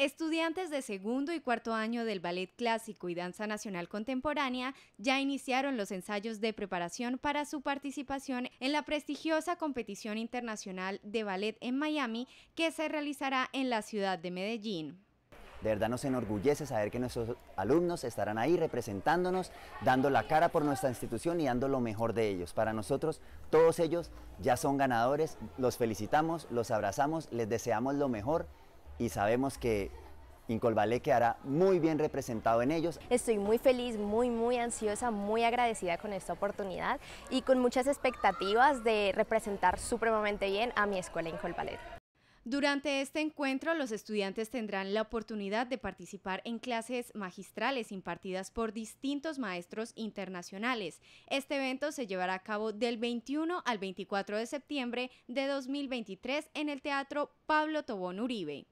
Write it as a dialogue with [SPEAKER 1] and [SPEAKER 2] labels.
[SPEAKER 1] Estudiantes de segundo y cuarto año del Ballet Clásico y Danza Nacional Contemporánea ya iniciaron los ensayos de preparación para su participación en la prestigiosa competición internacional de ballet en Miami que se realizará en la ciudad de Medellín.
[SPEAKER 2] De verdad nos enorgullece saber que nuestros alumnos estarán ahí representándonos, dando la cara por nuestra institución y dando lo mejor de ellos. Para nosotros, todos ellos ya son ganadores, los felicitamos, los abrazamos, les deseamos lo mejor y sabemos que que quedará muy bien representado en ellos.
[SPEAKER 3] Estoy muy feliz, muy, muy ansiosa, muy agradecida con esta oportunidad y con muchas expectativas de representar
[SPEAKER 1] supremamente bien a mi escuela Incolvalet. Durante este encuentro, los estudiantes tendrán la oportunidad de participar en clases magistrales impartidas por distintos maestros internacionales. Este evento se llevará a cabo del 21 al 24 de septiembre de 2023 en el Teatro Pablo Tobón Uribe.